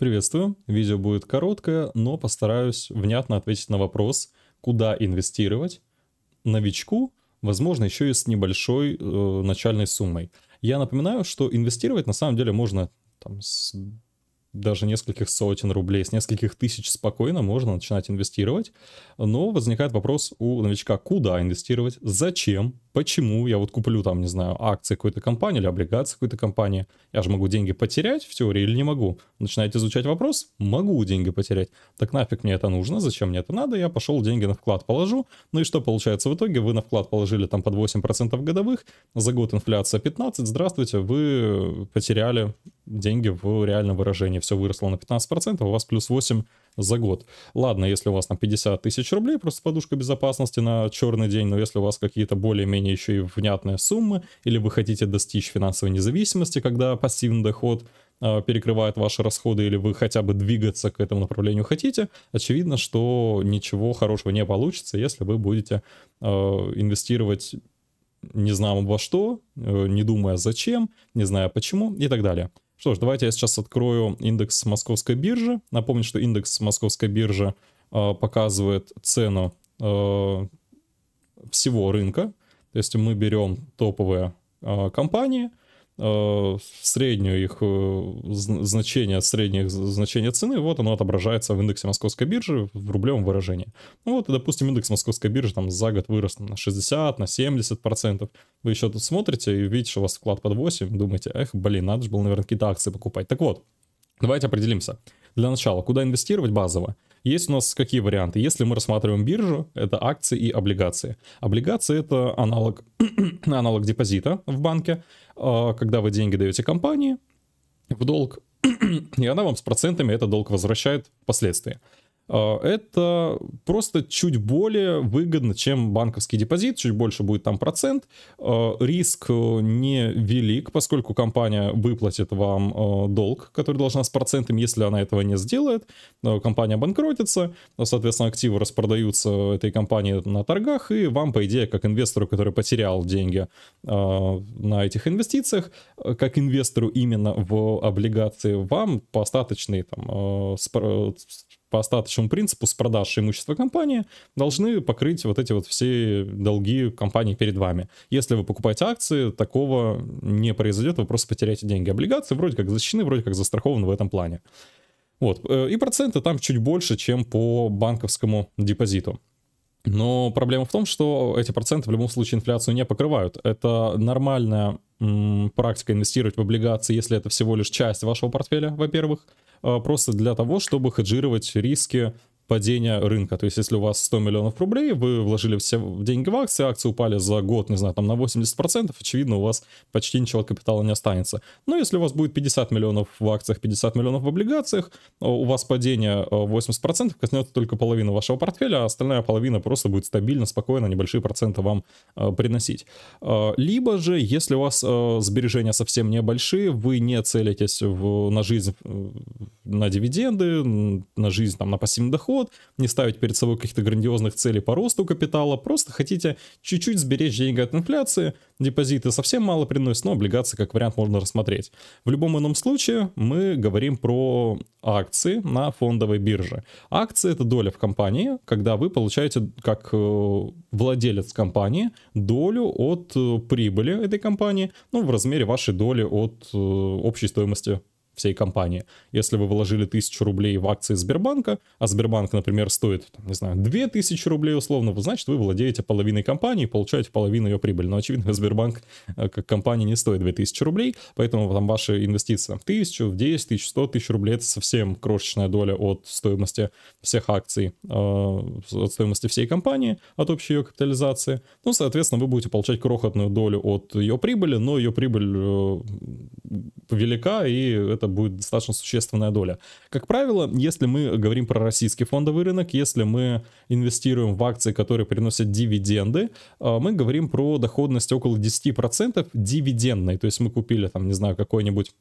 Приветствую. Видео будет короткое, но постараюсь внятно ответить на вопрос, куда инвестировать новичку, возможно, еще и с небольшой э, начальной суммой. Я напоминаю, что инвестировать на самом деле можно там, с даже нескольких сотен рублей, с нескольких тысяч спокойно можно начинать инвестировать. Но возникает вопрос у новичка, куда инвестировать, зачем, почему я вот куплю там, не знаю, акции какой-то компании или облигации какой-то компании, я же могу деньги потерять в теории или не могу? Начинаете изучать вопрос, могу деньги потерять. Так нафиг мне это нужно, зачем мне это надо, я пошел деньги на вклад положу. Ну и что получается в итоге? Вы на вклад положили там под 8% годовых, за год инфляция 15, здравствуйте, вы потеряли деньги в реальном выражении. Все выросло на 15%, а у вас плюс 8 за год. Ладно, если у вас на 50 тысяч рублей, просто подушка безопасности на черный день, но если у вас какие-то более-менее еще и внятные суммы, или вы хотите достичь финансовой независимости, когда пассивный доход а, перекрывает ваши расходы или вы хотя бы двигаться к этому направлению хотите, очевидно, что ничего хорошего не получится, если вы будете э, инвестировать не знаю во что, э, не думая зачем, не зная почему и так далее. Что ж, давайте я сейчас открою индекс московской биржи. Напомню, что индекс московской биржи э, показывает цену э, всего рынка. То есть мы берем топовые э, компании Э, среднюю их э, значение, среднее значение цены, вот оно отображается в индексе московской биржи в рублевом выражении. Ну вот, допустим, индекс московской биржи там за год вырос на 60, на 70 процентов. Вы еще тут смотрите и видите, что у вас вклад под 8, думаете, эх, блин, надо же было, наверное, какие-то акции покупать. Так вот, давайте определимся. Для начала, куда инвестировать базово? Есть у нас какие варианты? Если мы рассматриваем биржу, это акции и облигации. Облигации это аналог, аналог депозита в банке, а, когда вы деньги даете компании в долг, и она вам с процентами этот долг возвращает впоследствии. А, это просто чуть более выгодно, чем банковский депозит, чуть больше будет там процент. А, риск э, не велик, поскольку компания выплатит вам э, долг, который должна с процентом, если она этого не сделает. Компания банкротится, соответственно, активы распродаются этой компании на торгах, и вам, по идее, как инвестору, который потерял деньги а, на этих инвестициях, э, как инвестору именно в облигации, вам по остаточной там, по остаточному принципу с продаж имущества компании должны покрыть вот эти вот все долги компании перед вами. Если вы покупаете акции, такого не произойдет, вы просто потеряете деньги. Облигации вроде как защищены, вроде как застрахованы в этом плане. Вот. Э, и проценты там чуть больше, чем по банковскому депозиту. Но проблема в том, что эти проценты в любом случае инфляцию не покрывают. Это нормальная практика инвестировать в облигации, если это всего лишь часть вашего портфеля, во-первых, а, просто для того, чтобы хеджировать риски падения рынка. То есть, если у вас 100 миллионов рублей, вы вложили все деньги в акции, акции упали за год, не знаю, там на 80%, очевидно, у вас почти ничего от капитала не останется. Но ну, если у вас будет 50 миллионов в акциях, 50 миллионов в облигациях, э, у вас падение 80% э, коснется только половины вашего портфеля, а остальная половина просто будет стабильно, спокойно, небольшие проценты вам э, приносить. Либо же, если у вас сбережения совсем небольшие, вы не целитесь в, на жизнь, на дивиденды, на жизнь там на пассивный доход, год, не ставить перед собой каких-то грандиозных целей по росту капитала, просто хотите чуть-чуть сберечь деньги от инфляции, депозиты совсем мало приносят, но облигации как вариант можно рассмотреть. В любом ином случае мы говорим про акции на фондовой бирже. Акции — это доля в компании, когда вы получаете как э, владелец компании долю от э, прибыли этой компании, ну, в размере вашей доли от э, общей стоимости всей компании. Если вы вложили 1000 рублей в акции Сбербанка, а Сбербанк, например, стоит, там, не знаю, 2000 рублей условно, значит, вы владеете половиной компании и получаете половину ее прибыли. Но, очевидно, Сбербанк э, как компания не стоит 2000 рублей, поэтому там ваши инвестиции там, в 1000, в 10 тысяч, 100 тысяч рублей — это совсем крошечная доля от стоимости всех акций, э, от стоимости всей компании, от общей ее капитализации. Ну, соответственно, вы будете получать крохотную долю от ее прибыли, но ее прибыль э, велика, и это будет достаточно существенная доля. Как правило, если мы говорим про российский фондовый рынок, если мы инвестируем в акции, которые приносят дивиденды, э, мы говорим про доходность около 10% дивидендной. То есть мы купили там, не знаю, какой-нибудь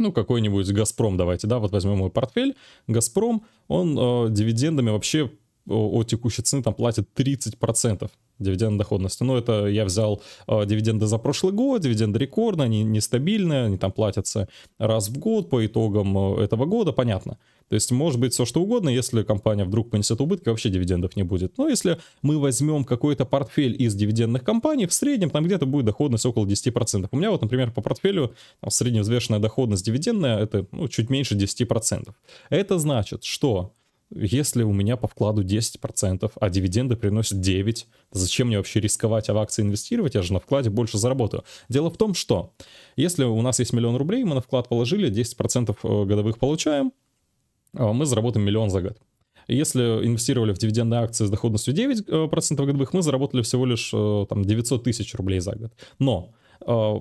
ну, какой-нибудь «Газпром» давайте, да, вот возьмем мой портфель, «Газпром», он э, дивидендами вообще от текущей цены там платят 30% дивидендной доходности. Ну, это я взял э, дивиденды за прошлый год, дивиденды рекордные, они нестабильные, они там платятся раз в год по итогам а, этого года, понятно. То есть может быть все что угодно, если компания вдруг понесет убытки, вообще дивидендов не будет. Но если мы возьмем какой-то портфель из дивидендных компаний, в среднем там где-то будет доходность около 10%. У меня вот, например, по портфелю средневзвешенная доходность дивидендная, это ну, чуть меньше 10%. Это значит, что если у меня по вкладу 10%, а дивиденды приносят 9%, зачем мне вообще рисковать, а в акции инвестировать? Я же на вкладе больше заработаю. Дело в том, что если у нас есть миллион рублей, мы на вклад положили, 10% э, годовых получаем, а мы заработаем миллион за год. Если инвестировали в дивидендные акции с доходностью 9% э, годовых, мы заработали всего лишь э, там, 900 тысяч рублей за год. Но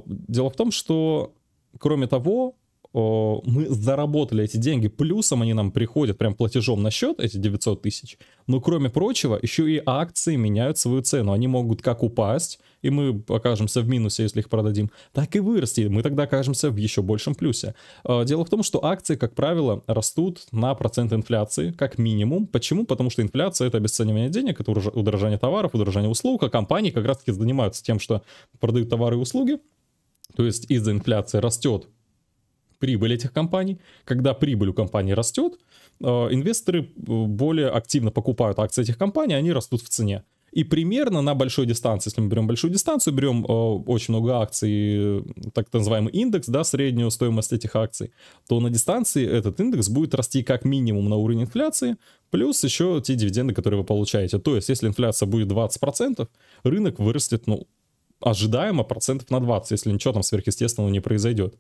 дело в том, что кроме того, мы заработали эти деньги, плюсом они нам приходят прям платежом на счет, эти 900 тысяч, но кроме прочего, еще и акции меняют свою цену, они могут как упасть, и мы окажемся в минусе, если их продадим, так и вырасти, мы тогда окажемся в еще большем плюсе. А, дело в том, что акции, как правило, растут на процент инфляции, как минимум. Почему? Потому что инфляция — это обесценивание денег, это удорожание товаров, удорожание услуг, а компании как раз-таки занимаются тем, что продают товары и услуги, то есть из-за инфляции растет прибыль этих компаний. Когда прибыль у компании растет, э, инвесторы э, более активно покупают акции этих компаний, они растут в цене. И примерно на большой дистанции, если мы берем большую дистанцию, берем э, очень много акций, э, так называемый индекс, да, среднюю стоимость этих акций, то на дистанции этот индекс будет расти как минимум на уровень инфляции, плюс еще те дивиденды, которые вы получаете. То есть, если инфляция будет 20%, рынок вырастет, ну, ожидаемо процентов на 20, если ничего там сверхъестественного не произойдет.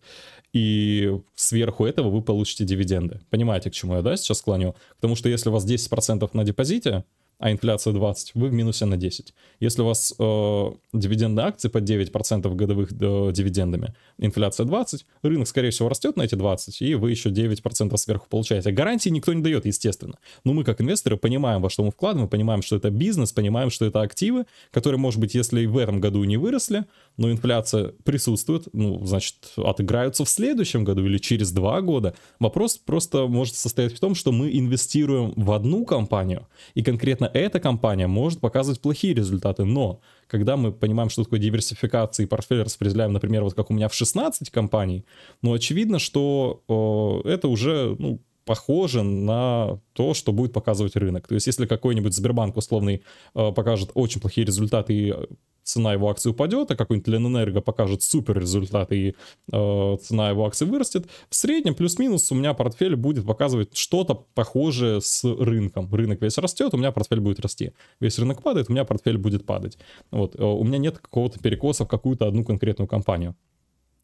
И сверху этого вы получите дивиденды. Понимаете, к чему я, да, сейчас склоню? потому что если у вас 10% на депозите, а инфляция 20, вы в минусе на 10. Если у вас э, дивиденды акций по 9% годовых э, дивидендами, инфляция 20, рынок, скорее всего, растет на эти 20, и вы еще 9% сверху получаете. Гарантии никто не дает, естественно. Но мы, как инвесторы, понимаем, во что мы вкладываем, понимаем, что это бизнес, понимаем, что это активы, которые, может быть, если и в этом году не выросли, но инфляция присутствует, ну, значит, отыграются в следующем году или через два года. Вопрос просто может состоять в том, что мы инвестируем в одну компанию, и конкретно Возможно, эта компания может показывать плохие результаты, но когда мы понимаем, что такое диверсификация и портфель распределяем, например, вот как у меня в 16 компаний, ну, очевидно, что э, это уже, ну, похоже на то, что будет показывать рынок. То есть, если какой-нибудь Сбербанк условный э, покажет очень плохие результаты и цена его акции упадет, а какой-нибудь Ленэнерго покажет супер результат и э, цена его акции вырастет, в среднем плюс-минус у меня портфель будет показывать что-то похожее с рынком. Рынок весь растет, у меня портфель будет расти. Весь рынок падает, у меня портфель будет падать. Вот, э, у меня нет какого-то перекоса в какую-то одну конкретную компанию.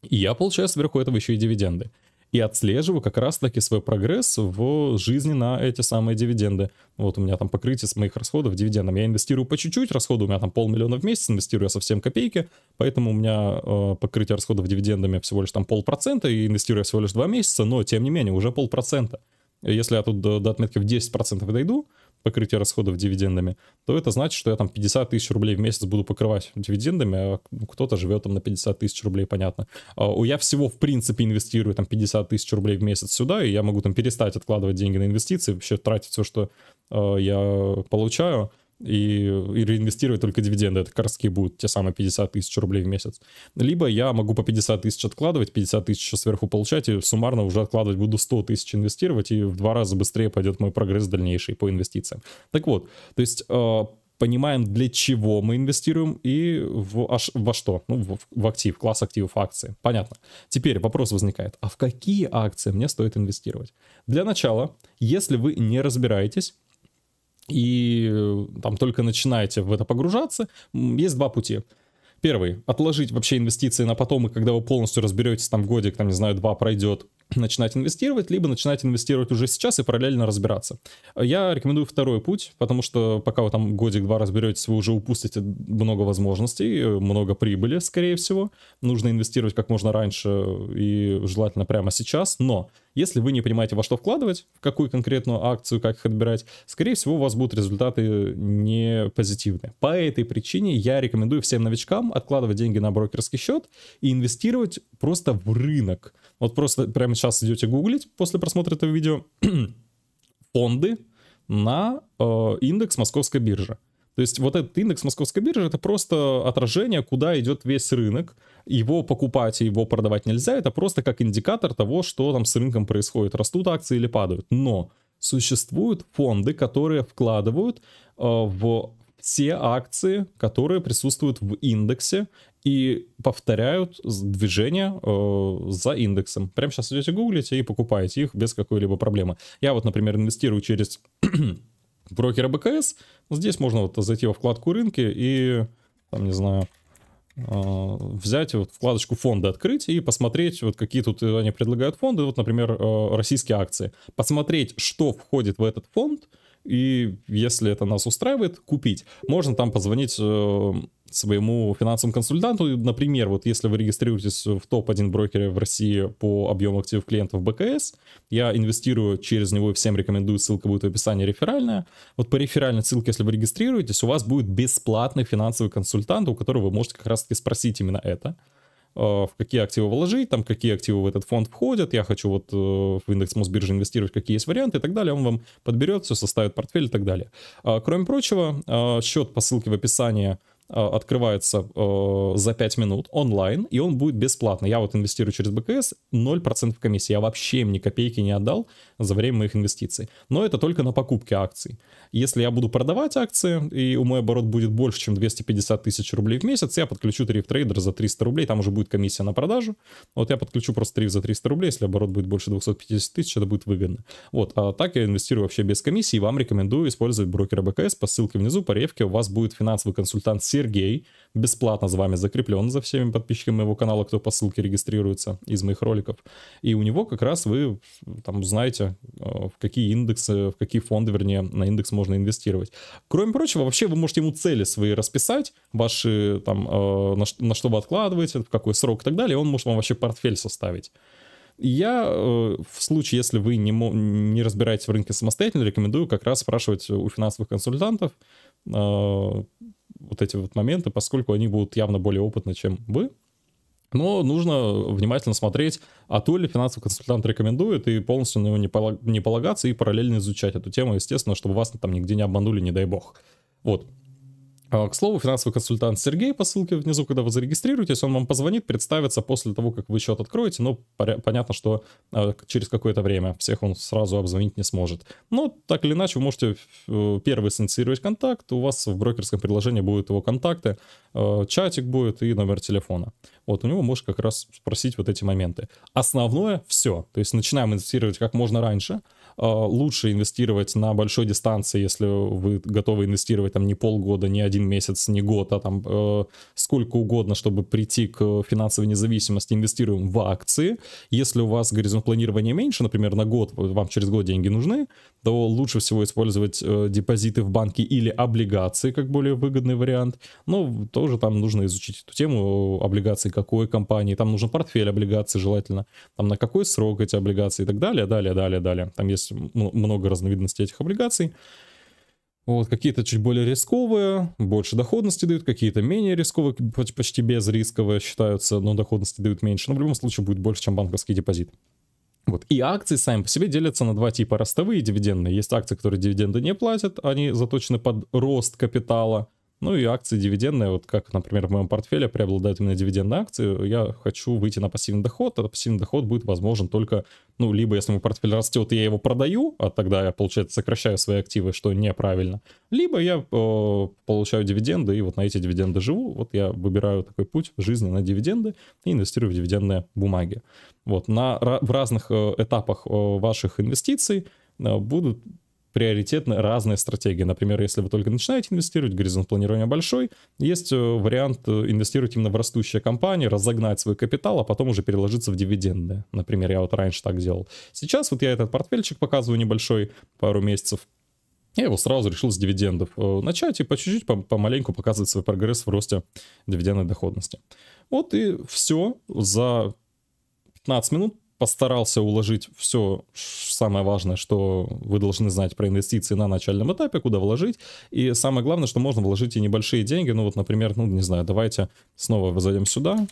И я получаю сверху этого еще и дивиденды и отслеживаю как раз-таки свой прогресс в жизни на эти самые дивиденды. Вот у меня там покрытие с моих расходов дивидендом. Я инвестирую по чуть-чуть, расходы у меня там полмиллиона в месяц, инвестирую я совсем копейки, поэтому у меня э, покрытие расходов дивидендами всего лишь там полпроцента, и инвестирую я всего лишь два месяца, но тем не менее уже полпроцента. Если я тут до, до отметки в 10% дойду, покрытие расходов дивидендами, то это значит, что я там 50 тысяч рублей в месяц буду покрывать дивидендами, а кто-то живет там на 50 тысяч рублей, понятно. А я всего, в принципе, инвестирую там 50 тысяч рублей в месяц сюда, и я могу там перестать откладывать деньги на инвестиции, вообще тратить все, что э, я получаю, и, и реинвестировать только дивиденды. Это как будут те самые 50 тысяч рублей в месяц. Либо я могу по 50 тысяч откладывать, 50 тысяч сверху получать, и суммарно уже откладывать буду 100 тысяч инвестировать, и в два раза быстрее пойдет мой прогресс дальнейший по инвестициям. Так вот, то есть э, понимаем, для чего мы инвестируем и в, аж, во что. Ну, в, в актив, класс активов акции. Понятно. Теперь вопрос возникает, а в какие акции мне стоит инвестировать? Для начала, если вы не разбираетесь, и э, там только начинаете в это погружаться, есть два пути. Первый — отложить вообще инвестиции на потом, и когда вы полностью разберетесь, там годик, там, не знаю, два пройдет, начинать инвестировать, либо начинать инвестировать уже сейчас и параллельно разбираться. Я рекомендую второй путь, потому что пока вы там годик-два разберетесь, вы уже упустите много возможностей, много прибыли, скорее всего. Нужно инвестировать как можно раньше и желательно прямо сейчас, но если вы не понимаете, во что вкладывать, в какую конкретную акцию, как их отбирать, скорее всего, у вас будут результаты не позитивные. По этой причине я рекомендую всем новичкам откладывать деньги на брокерский счет и инвестировать просто в рынок. Вот просто прямо сейчас идете гуглить после просмотра этого видео фонды на э, индекс московской биржи. То есть вот этот индекс московской биржи это просто отражение, куда идет весь рынок. Его покупать и его продавать нельзя. Это просто как индикатор того, что там с рынком происходит. Растут акции или падают. Но существуют фонды, которые вкладывают э, в все акции, которые присутствуют в индексе, и повторяют движение э, за индексом. Прямо сейчас идете гуглите и покупаете их без какой-либо проблемы. Я вот, например, инвестирую через брокера БКС. Здесь можно вот зайти во вкладку рынки и, там, не знаю, э, взять вот вкладочку фонда открыть и посмотреть, вот какие тут они предлагают фонды, вот, например, э, российские акции. Посмотреть, что входит в этот фонд, и если это нас устраивает, купить. Можно там позвонить э, своему финансовому консультанту, например, вот если вы регистрируетесь в топ-1 брокере в России по объему активов клиентов БКС, я инвестирую через него и всем рекомендую, ссылка будет в описании реферальная. Вот по реферальной ссылке, если вы регистрируетесь, у вас будет бесплатный финансовый консультант, у которого вы можете как раз таки спросить именно это э, в какие активы вложить, там какие активы в этот фонд входят, я хочу вот э, в индекс Мосбиржи инвестировать, какие есть варианты и так далее, он вам подберет все, составит портфель и так далее. А, кроме прочего, э, счет по ссылке в описании – а, открывается э, за 5 минут онлайн, и он будет бесплатно. Я вот инвестирую через БКС, 0% комиссии. Я вообще им ни копейки не отдал за время моих инвестиций. Но это только на покупке акций. Если я буду продавать акции, и у мой оборот будет больше, чем 250 тысяч рублей в месяц, я подключу тариф трейдер за 300 рублей, там уже будет комиссия на продажу. Вот я подключу просто тариф за 300 рублей, если оборот будет больше 250 тысяч, это будет выгодно. Вот, а так я инвестирую вообще без комиссии, и вам рекомендую использовать брокера БКС по ссылке внизу, по рефке у вас будет финансовый консультант Сергей, бесплатно с вами закреплен за всеми подписчиками моего канала, кто по ссылке регистрируется из моих роликов. И у него как раз вы там узнаете, э, в какие индексы, в какие фонды, вернее, на индекс можно инвестировать. Кроме прочего, вообще вы можете ему цели свои расписать, ваши там, э, на, что вы откладываете, в какой срок и так далее, он может вам вообще портфель составить. Я э, в случае, если вы не, не разбираетесь в рынке самостоятельно, рекомендую как раз спрашивать у финансовых консультантов, вот эти вот моменты, поскольку они будут явно более опытны, чем вы. Но нужно внимательно смотреть, а то ли финансовый консультант рекомендует, и полностью на него не, полагаться, и параллельно изучать эту тему, естественно, чтобы вас там нигде не обманули, не дай бог. Вот. А, к слову, финансовый консультант Сергей по ссылке внизу, когда вы зарегистрируетесь, он вам позвонит, представится после того, как вы счет откроете, но ну, понятно, что а, через какое-то время всех он сразу обзвонить не сможет. Но так или иначе, вы можете э, первый сенсировать контакт, у вас в брокерском приложении будут его контакты, э, чатик будет и номер телефона. Вот у него можешь как раз спросить вот эти моменты. Основное все, то есть начинаем инвестировать как можно раньше – Э, лучше инвестировать на большой дистанции, если вы готовы инвестировать там не полгода, не один месяц, не год, а там э, сколько угодно, чтобы прийти к финансовой независимости, инвестируем в акции. Если у вас горизонт планирования меньше, например, на год, вам через год деньги нужны, то лучше всего использовать э, депозиты в банке или облигации, как более выгодный вариант. Но ну, тоже там нужно изучить эту тему, облигации какой компании, там нужен портфель облигаций желательно, там на какой срок эти облигации и так далее, далее, далее, далее. Там есть есть много разновидностей этих облигаций. Вот, какие-то чуть более рисковые, больше доходности дают, какие-то менее рисковые, почти безрисковые считаются, но доходности дают меньше. Но в любом случае будет больше, чем банковский депозит. Вот. И акции сами по себе делятся на два типа, ростовые и дивидендные. Есть акции, которые дивиденды не платят, они заточены под рост капитала – ну и акции дивидендные, вот как, например, в моем портфеле преобладают именно дивидендные акции, я хочу выйти на пассивный доход, а пассивный доход будет возможен только, ну, либо если мой портфель растет, я его продаю, а тогда я, получается, сокращаю свои активы, что неправильно, либо я э, получаю дивиденды, и вот на эти дивиденды живу, вот я выбираю такой путь жизни на дивиденды и инвестирую в дивидендные бумаги. Вот, на, в разных э, этапах э, ваших инвестиций э, будут приоритетно разные стратегии. Например, если вы только начинаете инвестировать, горизонт планирования большой, есть э, вариант э, инвестировать именно в растущие компании, разогнать свой капитал, а потом уже переложиться в дивиденды. Например, я вот раньше так делал. Сейчас вот я этот портфельчик показываю небольшой, пару месяцев, я его сразу решил с дивидендов э, начать и по чуть-чуть, помаленьку показывать свой прогресс в росте дивидендной доходности. Вот и все. За 15 минут постарался уложить все самое важное, что вы должны знать про инвестиции на начальном этапе, куда вложить. И самое главное, что можно вложить и небольшие деньги. Ну вот, например, ну не знаю, давайте снова зайдем сюда,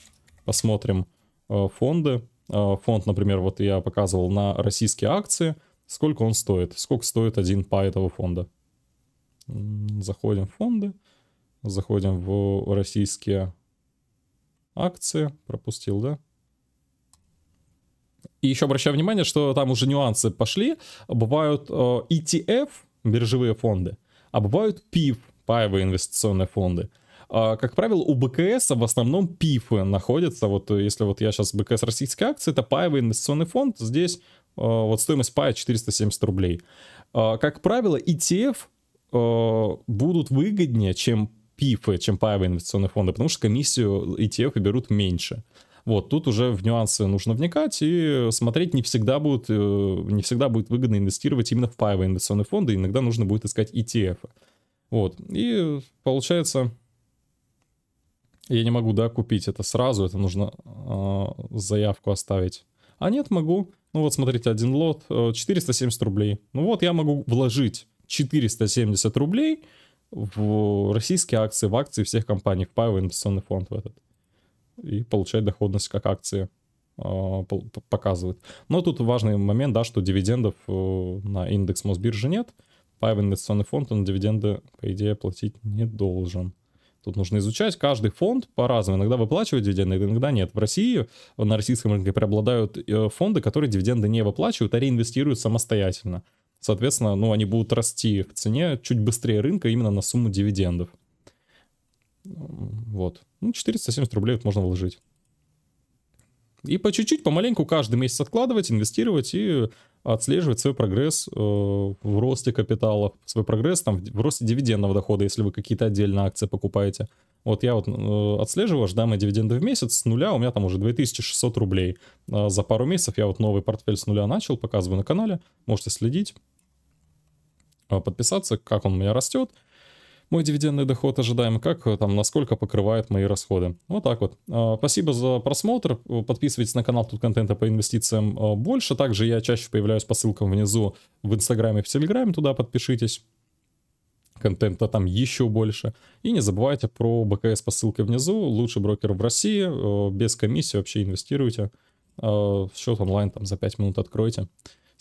посмотрим э, фонды. Э, фонд, например, вот я показывал на российские акции. Сколько он стоит? Сколько стоит один по этого фонда? Заходим в фонды. Заходим в российские акции. Пропустил, да? И еще обращаю внимание, что там уже нюансы пошли. Бывают э, ETF, биржевые фонды, а бывают PIF, паевые инвестиционные фонды. А, как правило, у БКС в основном ПИФы находятся. Вот э, если вот я сейчас БКС российской акции, это паевый инвестиционный фонд. Здесь э, вот стоимость пая 470 рублей. А, как правило, ETF будут выгоднее, чем ПИФы, чем паевые инвестиционные фонды, потому что комиссию ETF берут меньше. Вот, тут уже в нюансы нужно вникать и смотреть не всегда будет, э, не всегда будет выгодно инвестировать именно в паевые инвестиционные фонды, иногда нужно будет искать ETF. Вот, и получается, я не могу, да, купить это сразу, это нужно э, заявку оставить. А нет, могу. Ну вот, смотрите, один лот, 470 э, рублей. Ну вот, я могу вложить 470 рублей в российские акции, в акции всех компаний, в паевый инвестиционный фонд в этот и получать доходность как акции а, показывает. Но тут важный момент, да, что дивидендов э, на индекс Мосбиржи нет. Паев инвестиционный фонд, он дивиденды, по идее, платить не должен. Тут нужно изучать. Каждый фонд по-разному. Иногда выплачивают дивиденды, иногда нет. В России на российском рынке преобладают э, фонды, которые дивиденды не выплачивают, а реинвестируют самостоятельно. Соответственно, ну, они будут расти в цене чуть быстрее рынка именно на сумму дивидендов. Вот. Ну, 470 рублей вот можно вложить. И по чуть-чуть, помаленьку каждый месяц откладывать, инвестировать и отслеживать свой прогресс э, в росте капитала, свой прогресс там в росте дивидендного дохода, если вы какие-то отдельные акции покупаете. Вот я вот э, отслеживаю ожидаемые дивиденды в месяц с нуля, у меня там уже 2600 рублей. Э, за пару месяцев я вот новый портфель с нуля начал, показываю на канале, можете следить, э, подписаться, как он у меня растет мой дивидендный доход ожидаем, как э, там, насколько покрывает мои расходы. Вот так вот. А, спасибо за просмотр. Э, подписывайтесь на канал Тут контента по инвестициям э, больше. Также я чаще появляюсь по ссылкам внизу в Инстаграме и в Телеграме. Туда подпишитесь контента там еще больше. И не забывайте про БКС по ссылке внизу. Лучший брокер в России. Без комиссии вообще инвестируйте. Счет онлайн там за 5 минут откройте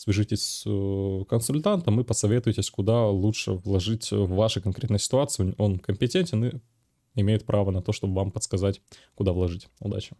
свяжитесь с э, консультантом и посоветуйтесь, куда лучше вложить в вашей конкретной ситуации. Он компетентен и имеет право на то, чтобы вам подсказать, куда вложить. Удачи!